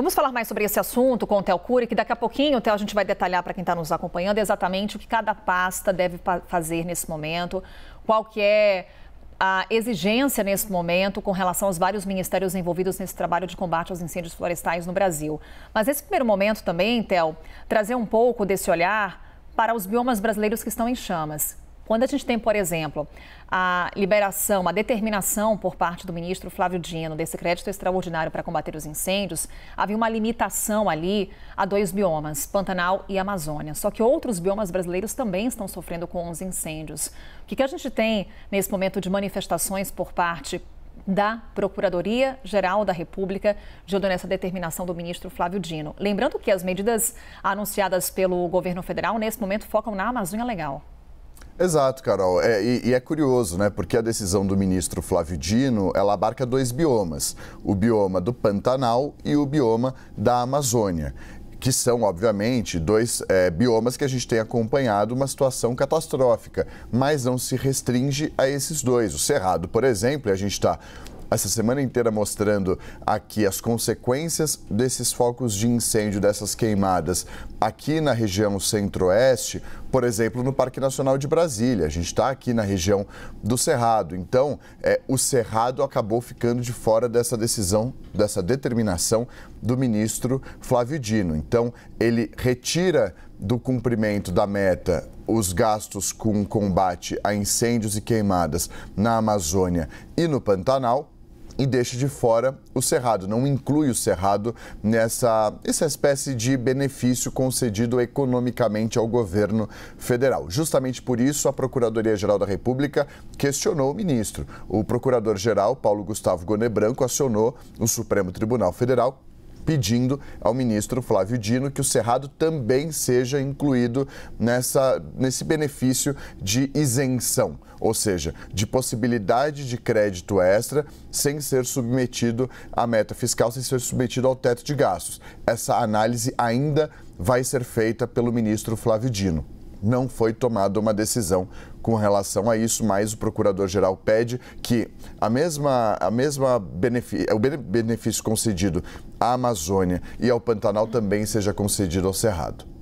Vamos falar mais sobre esse assunto com o Theo Cury, que daqui a pouquinho, Theo, a gente vai detalhar para quem está nos acompanhando exatamente o que cada pasta deve fazer nesse momento, qual que é a exigência nesse momento com relação aos vários ministérios envolvidos nesse trabalho de combate aos incêndios florestais no Brasil. Mas esse primeiro momento também, Theo, trazer um pouco desse olhar para os biomas brasileiros que estão em chamas. Quando a gente tem, por exemplo, a liberação, a determinação por parte do ministro Flávio Dino desse crédito extraordinário para combater os incêndios, havia uma limitação ali a dois biomas, Pantanal e Amazônia. Só que outros biomas brasileiros também estão sofrendo com os incêndios. O que, que a gente tem nesse momento de manifestações por parte da Procuradoria-Geral da República, de onde nessa determinação do ministro Flávio Dino. Lembrando que as medidas anunciadas pelo governo federal, nesse momento, focam na Amazônia Legal. Exato, Carol. É, e, e, é curioso, né? Porque a decisão do ministro Flávio Dino, ela abarca dois biomas: o bioma do Pantanal e o bioma da Amazônia. Que são, obviamente, dois é, biomas que a gente tem acompanhado uma situação catastrófica, mas não se restringe a esses dois. O Cerrado, por exemplo, a gente está essa semana inteira mostrando aqui as consequências desses focos de incêndio, dessas queimadas aqui na região centro-oeste, por exemplo, no Parque Nacional de Brasília. A gente está aqui na região do Cerrado. Então, é, o Cerrado acabou ficando de fora dessa decisão, dessa determinação do ministro Flávio Dino. Então, ele retira do cumprimento da meta os gastos com combate a incêndios e queimadas na Amazônia e no Pantanal e deixa de fora o cerrado, não inclui o cerrado nessa essa espécie de benefício concedido economicamente ao governo federal. Justamente por isso, a Procuradoria-Geral da República questionou o ministro. O procurador-geral, Paulo Gustavo Goné Branco, acionou o Supremo Tribunal Federal pedindo ao ministro Flávio Dino que o Cerrado também seja incluído nessa, nesse benefício de isenção, ou seja, de possibilidade de crédito extra sem ser submetido à meta fiscal, sem ser submetido ao teto de gastos. Essa análise ainda vai ser feita pelo ministro Flávio Dino não foi tomada uma decisão com relação a isso, mas o procurador-geral pede que a mesma, a mesma benefício, o benefício concedido à Amazônia e ao Pantanal também seja concedido ao Cerrado.